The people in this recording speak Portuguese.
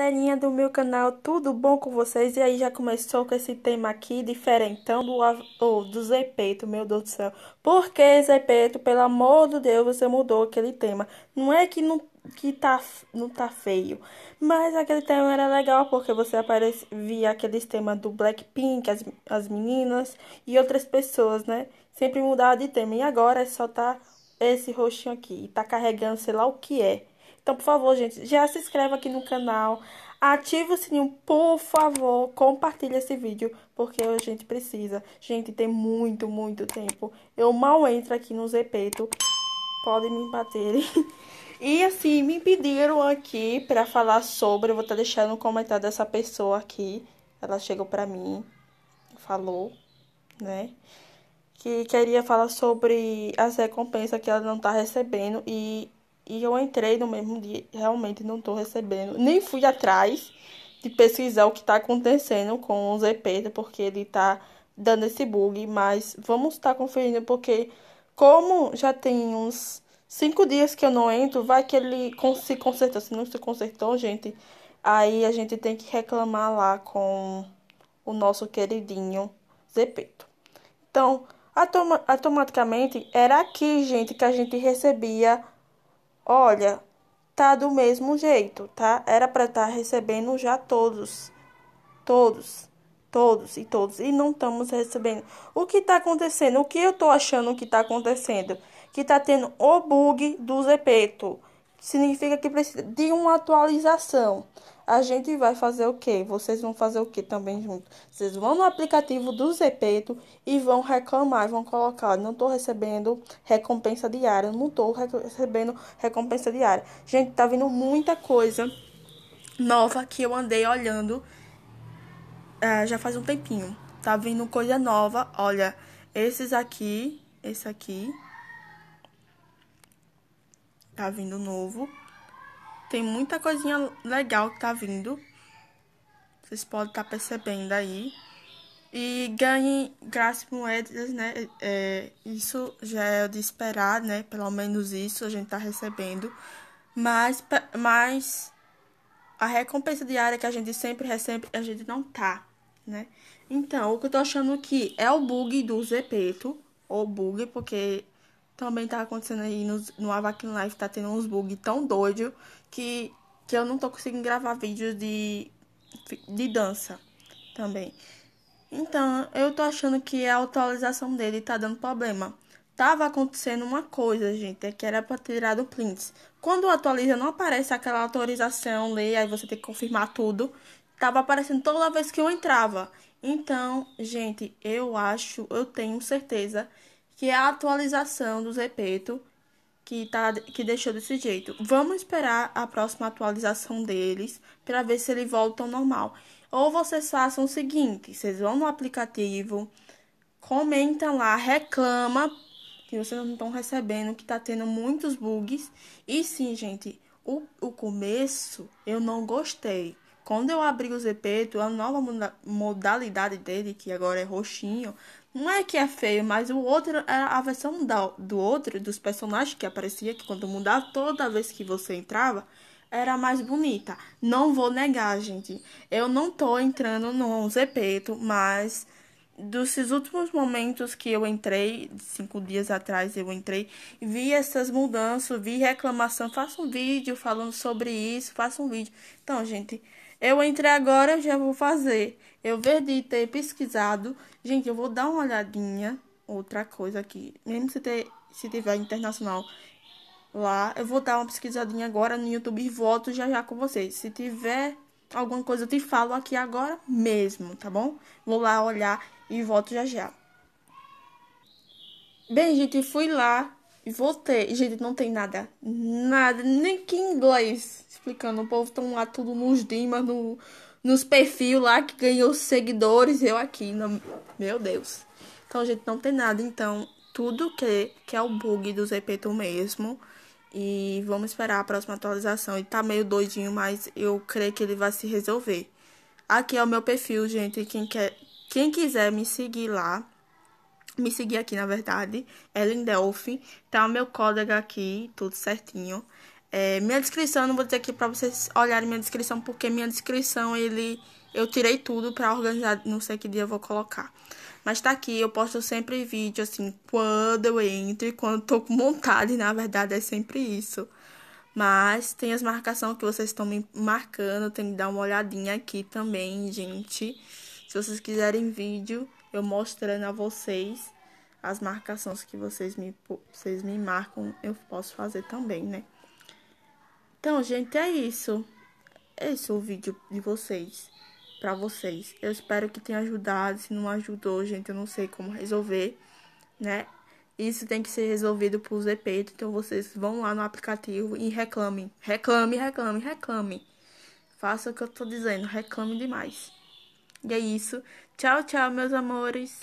Galerinha do meu canal, tudo bom com vocês? E aí já começou com esse tema aqui, diferentão do, oh, do Zé meu Deus do céu. Por que pelo amor de Deus, você mudou aquele tema? Não é que não, que tá, não tá feio, mas aquele tema era legal porque você aparecia, via aqueles temas do Blackpink, as, as meninas e outras pessoas, né? Sempre mudava de tema e agora é só tá esse roxinho aqui e tá carregando sei lá o que é. Então, por favor, gente, já se inscreva aqui no canal, ative o sininho, por favor, compartilhe esse vídeo, porque a gente precisa. Gente, tem muito, muito tempo. Eu mal entro aqui no Zepeto, podem me baterem. E assim, me pediram aqui para falar sobre, eu vou estar tá deixando um comentário dessa pessoa aqui. Ela chegou para mim, falou, né? Que queria falar sobre as recompensas que ela não tá recebendo e e eu entrei no mesmo dia, realmente não estou recebendo. Nem fui atrás de pesquisar o que está acontecendo com o Zepeda, porque ele está dando esse bug, mas vamos estar tá conferindo, porque como já tem uns cinco dias que eu não entro, vai que ele se consertou. Se não se consertou, gente, aí a gente tem que reclamar lá com o nosso queridinho Zepeto. Então, automaticamente era aqui, gente, que a gente recebia Olha, tá do mesmo jeito, tá? Era para estar tá recebendo já todos. Todos, todos e todos. E não estamos recebendo. O que tá acontecendo? O que eu tô achando que tá acontecendo? Que tá tendo o bug do Zepeto significa que precisa de uma atualização. A gente vai fazer o quê? Vocês vão fazer o quê também junto? Vocês vão no aplicativo do Zepeto e vão reclamar, vão colocar, não estou recebendo recompensa diária, não estou recebendo recompensa diária. Gente, tá vindo muita coisa nova que eu andei olhando é, já faz um tempinho. Tá vindo coisa nova, olha, esses aqui, esse aqui, tá vindo novo. Tem muita coisinha legal que tá vindo. Vocês podem estar tá percebendo aí. E ganhe graças moedas, né? É, isso já é de esperar, né? Pelo menos isso a gente tá recebendo. Mas, mas a recompensa diária que a gente sempre recebe, a gente não tá, né? Então, o que eu tô achando que é o bug do Zepeto, ou bug, porque também tá acontecendo aí no, no Avakin Live, tá tendo uns bugs tão doido que, que eu não tô conseguindo gravar vídeos de, de dança também. Então, eu tô achando que a atualização dele tá dando problema. Tava acontecendo uma coisa, gente, é que era pra tirar do prints. Quando atualiza, não aparece aquela autorização, lê, aí você tem que confirmar tudo. Tava aparecendo toda vez que eu entrava. Então, gente, eu acho, eu tenho certeza que é a atualização do Zepeto, que, tá, que deixou desse jeito. Vamos esperar a próxima atualização deles para ver se ele volta ao normal. Ou vocês façam o seguinte: vocês vão no aplicativo, comenta lá, reclama que vocês não estão recebendo, que tá tendo muitos bugs. E sim, gente, o, o começo eu não gostei. Quando eu abri o Zepeto, a nova modalidade dele, que agora é roxinho, não é que é feio, mas o outro era a versão da, do outro, dos personagens que aparecia, que quando mudava, toda vez que você entrava, era mais bonita. Não vou negar, gente. Eu não tô entrando no Zepeto, mas desses últimos momentos que eu entrei, cinco dias atrás eu entrei, vi essas mudanças, vi reclamação, faça um vídeo falando sobre isso, faça um vídeo. Então, gente, eu entrei agora, eu já vou fazer. Eu verdi ter pesquisado. Gente, eu vou dar uma olhadinha. Outra coisa aqui, mesmo se, ter, se tiver internacional lá, eu vou dar uma pesquisadinha agora no YouTube e volto já já com vocês. Se tiver alguma coisa, eu te falo aqui agora mesmo, tá bom? Vou lá olhar e volto já já. Bem, gente, fui lá e voltei. Gente, não tem nada, nada, nem que inglês explicando. O povo tão lá tudo nos dimas, no, nos perfis lá que ganhou seguidores, eu aqui, no... meu Deus. Então, gente, não tem nada. Então, tudo que, que é o bug do Zepeto mesmo. E vamos esperar a próxima atualização. E tá meio doidinho, mas eu creio que ele vai se resolver. Aqui é o meu perfil, gente. Quem quer, quem quiser me seguir lá, me seguir aqui, na verdade, é Lindelf. Tá o meu código aqui, tudo certinho. É, minha descrição, não vou dizer aqui pra vocês olharem minha descrição, porque minha descrição, ele... Eu tirei tudo pra organizar, não sei que dia eu vou colocar. Mas tá aqui, eu posto sempre vídeo, assim, quando eu entro e quando tô com vontade, na verdade, é sempre isso. Mas tem as marcações que vocês estão me marcando, tem que dar uma olhadinha aqui também, gente. Se vocês quiserem vídeo, eu mostrando a vocês as marcações que vocês me, vocês me marcam, eu posso fazer também, né? Então, gente, é isso. Esse é o vídeo de vocês, para vocês. Eu espero que tenha ajudado. Se não ajudou, gente, eu não sei como resolver, né? Isso tem que ser resolvido por Zepeto. Então, vocês vão lá no aplicativo e reclamem. Reclame, reclame, reclame. Faça o que eu tô dizendo. Reclame demais. E é isso. Tchau, tchau, meus amores.